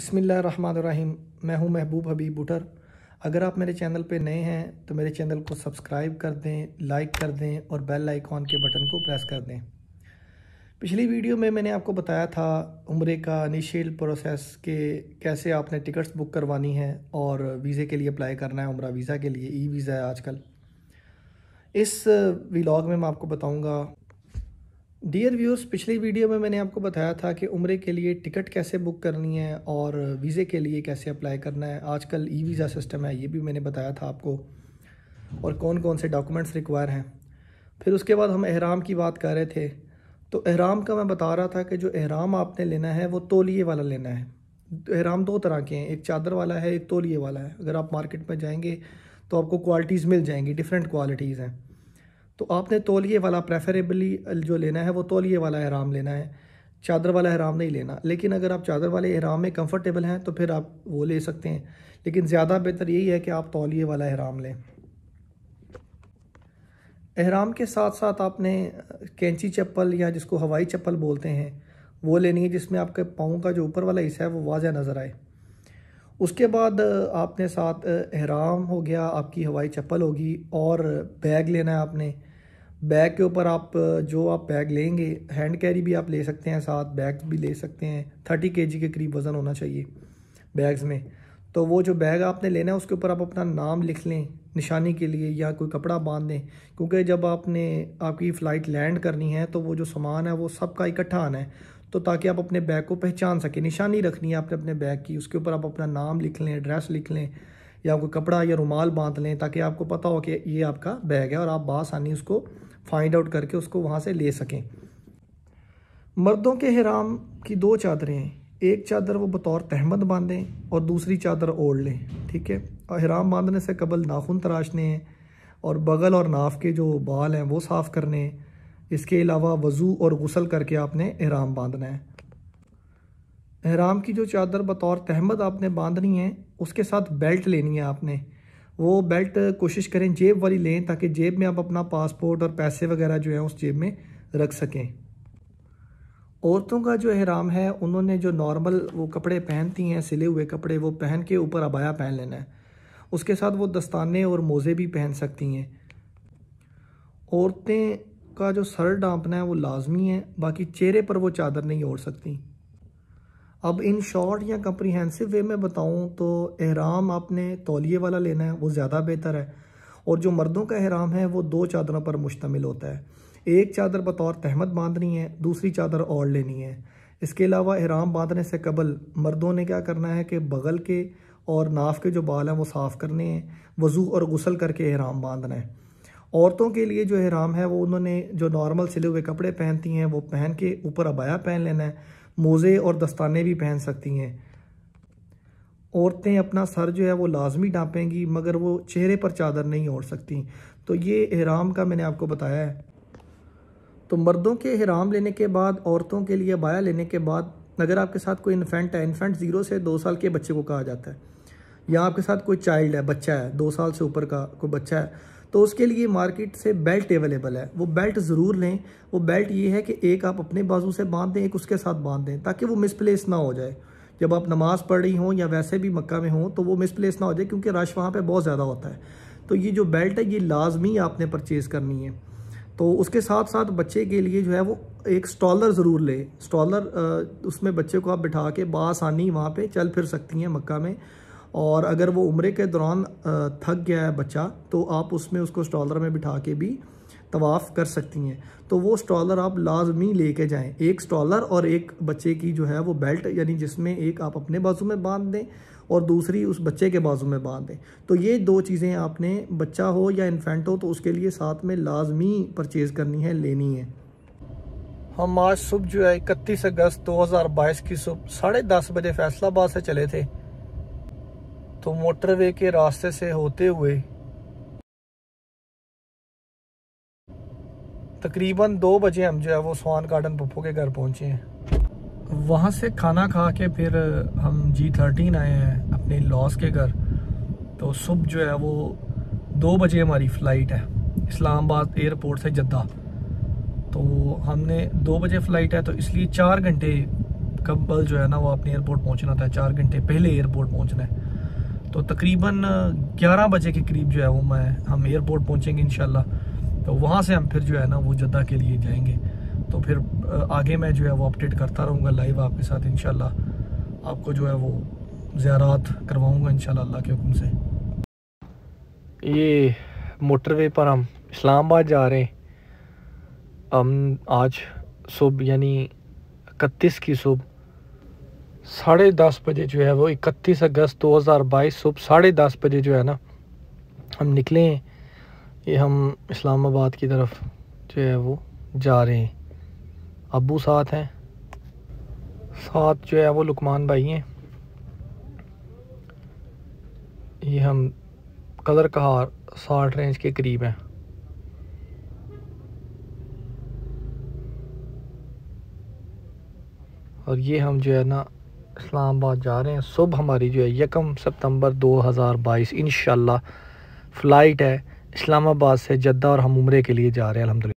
बसमीम मैं हूं महबूब हबीब बुटर अगर आप मेरे चैनल पर नए हैं तो मेरे चैनल को सब्सक्राइब कर दें लाइक कर दें और बेल आइकॉन के बटन को प्रेस कर दें पिछली वीडियो में मैंने आपको बताया था उम्र का इनिशियल प्रोसेस के कैसे आपने टिकट्स बुक करवानी है और वीज़े के लिए अप्लाई करना है उम्र वीज़ा के लिए ई वीज़ा है आजकल इस व्लॉग में मैं आपको बताऊँगा डियर व्यूअर्स पिछली वीडियो में मैंने आपको बताया था कि उम्र के लिए टिकट कैसे बुक करनी है और वीज़े के लिए कैसे अप्लाई करना है आजकल ई वीज़ा सिस्टम है ये भी मैंने बताया था आपको और कौन कौन से डॉक्यूमेंट्स रिक्वायर हैं फिर उसके बाद हम एहराम की बात कर रहे थे तो अहराम का मैं बता रहा था कि जो अहराम आपने लेना है वो तोलिए वाला लेना है अहराम दो तरह के हैं एक चादर वाला है एक तोलिए वाला है अगर आप मार्केट में जाएंगे तो आपको क्वालिटीज़ मिल जाएंगी डिफरेंट क्वालिटीज़ हैं तो आपने तोलिए वाला प्रेफरेबली जो लेना है वो तोलिए वाला अहराम लेना है चादर वाला अहराम नहीं लेना लेकिन अगर आप चादर वाले अहराम में कंफर्टेबल हैं तो फिर आप वो ले सकते हैं लेकिन ज़्यादा बेहतर यही है कि आप तोलिए वाला अहराम लें अहराम के साथ साथ आपने कैंची चप्पल या जिसको हवाई चप्पल बोलते हैं वो लेनी है जिसमें आपके पाँव का जो ऊपर वाला हिस्सा है वो वाजह नज़र आए उसके बाद आपने साथ अहराम हो गया आपकी हवाई चप्पल होगी और बैग लेना है आपने बैग के ऊपर आप जो आप बैग लेंगे हैंड कैरी भी आप ले सकते हैं साथ बैग भी ले सकते हैं थर्टी के के करीब वज़न होना चाहिए बैग्स में तो वो जो बैग आपने लेना है उसके ऊपर आप अपना नाम लिख लें निशानी के लिए या कोई कपड़ा बांध दें क्योंकि जब आपने आपकी फ़्लाइट लैंड करनी है तो वो जो सामान है वो सबका इकट्ठा आना है तो ताकि आप अपने बैग को पहचान सकें निशानी रखनी है आपने अपने बैग की उसके ऊपर आप अपना नाम लिख लें एड्रेस लिख लें या कोई कपड़ा या रुमाल बांध लें ताकि आपको पता हो कि ये आपका बैग है और आप बासानी उसको फाइंड आउट करके उसको वहाँ से ले सकें मर्दों के हराम की दो चादरें हैं एक चादर वो बतौर तहमद बांधें और दूसरी चादर ओढ़ लें ठीक है और हराम बांधने से कबल नाखून तराशने हैं और बगल और नाफ के जो बाल हैं वो साफ़ करने हैं इसके अलावा वज़ू और गसल करके आपने अहराम बांधना है अहराम की जो चादर बतौर तहमद आपने बांधनी है उसके साथ बेल्ट लेनी है आपने वो बेल्ट कोशिश करें जेब वाली लें ताकि जेब में आप अपना पासपोर्ट और पैसे वगैरह जो है उस जेब में रख सकें औरतों का जो हराम है उन्होंने जो नॉर्मल वो कपड़े पहनती हैं सिले हुए कपड़े वो पहन के ऊपर अबाया पहन लेना है उसके साथ वो दस्ताने और मोज़े भी पहन सकती हैं औरतें का जो सर डांपना है वो लाजमी है बाकी चेहरे पर वो चादर नहीं ओढ़ सकती अब इन शॉर्ट या कंप्रीहेंसिव वे में बताऊँ तो एहराम आपने तौलिए वाला लेना है वो ज़्यादा बेहतर है और जो मर्दों का एहराम है वो दो चादरों पर मुश्तमिल होता है एक चादर बतौर तहमद बांधनी है दूसरी चादर और लेनी है इसके अलावा एहराम बांधने से कबल मर्दों ने क्या करना है कि बगल के और नाफ के जो बाल हैं वो साफ़ करने हैं वज़ू और गसल करके एहराम बांधना है औरतों के लिए जो एहराम है वो उन्होंने जो नॉर्मल सिले हुए कपड़े पहनती हैं वो पहन के ऊपर अबाया पहन लेना है मोज़े और दस्ताने भी पहन सकती हैं औरतें अपना सर जो है वो लाजमी डांपेंगी मगर वो चेहरे पर चादर नहीं ओढ़ सकती तो ये अहराम का मैंने आपको बताया है तो मर्दों के अहराम लेने के बाद औरतों के लिए बाया लेने के बाद अगर आपके साथ कोई इन्फेंट है इन्फेंट ज़ीरो से दो साल के बच्चे को कहा जाता है या आपके साथ कोई चाइल्ड है बच्चा है दो साल से ऊपर का कोई बच्चा है तो उसके लिए मार्केट से बेल्ट अवेलेबल है वो बेल्ट ज़रूर लें वो बेल्ट ये है कि एक आप अपने बाजू से बांध दें एक उसके साथ बांध दें ताकि वो मिसप्लेस ना हो जाए जब आप नमाज़ पढ़ रही हों या वैसे भी मक्का में हों तो वो मिसप्लेस ना हो जाए क्योंकि रश वहाँ पर बहुत ज़्यादा होता है तो ये जो बेल्ट है ये लाजमी आपने परचेज़ करनी है तो उसके साथ साथ बच्चे के लिए जो है वो एक स्टॉलर ज़रूर ले स्टॉलर उसमें बच्चे को आप बिठा के बासानी वहाँ पे चल फिर सकती हैं मक्का में और अगर वो उम्र के दौरान थक गया है बच्चा तो आप उसमें उसको स्टॉलर में बिठा के भी तवाफ़ कर सकती हैं तो वो स्टॉलर आप लाजमी लेके जाएं एक स्टॉलर और एक बच्चे की जो है वो बेल्ट यानी जिसमें एक आप अपने बाजू में बांध दें और दूसरी उस बच्चे के बाजू में बांध दें तो ये दो चीज़ें आपने बच्चा हो या इन्फेंट हो तो उसके लिए साथ में लाजमी परचेज़ करनी है लेनी है हम आज सुबह जो है इकतीस अगस्त 2022 की सुबह साढ़े दस बजे फैसलाबाद से चले थे तो मोटरवे के रास्ते से होते हुए तकरीबन दो बजे हम जो है वो स्वान गार्डन पप्पू के घर पहुंचे हैं वहाँ से खाना खा के फिर हम जी थर्टीन आए हैं अपने लॉस के घर तो सुबह जो है वो दो बजे हमारी फ़्लाइट है इस्लामाबाद एयरपोर्ट से जद्दा तो हमने दो बजे फ़्लाइट है तो इसलिए चार घंटे कब्बल जो है ना वो अपने एयरपोर्ट पहुंचना था चार घंटे पहले एयरपोर्ट पहुंचना है तो तकरीबन 11 बजे के करीब जो है वो मैं हम एयरपोर्ट पहुँचेंगे इन तो वहाँ से हम फिर जो है ना वो जद्दा के लिए जाएंगे तो फिर आगे मैं जो है वो अपडेट करता रहूँगा लाइव आपके साथ इन आपको जो है वो ज़्यारत करवाऊँगा इन अल्लाह के हुक्म से ये मोटरवे पर हम इस्लामाबाद जा रहे हैं हम आज सुबह यानी इकतीस की सुबह साढ़े दस बजे जो है वो इकतीस अगस्त 2022 सुबह साढ़े दस बजे जो है ना हम निकले हैं ये हम इस्लामाबाद की तरफ जो है वो जा रहे हैं अबू साथ हैं साथ जो है वो लुकमान भाई हैं ये हम कलर कहार साठ रेंज के करीब हैं और ये हम जो है ना इस्लामाबाद जा रहे हैं सुबह हमारी जो है यकम सितंबर 2022 इन फ्लाइट है इस्लामाबाद से जद्दा और हम उम्र के लिए जा रहे हैं अलहमदिल्ला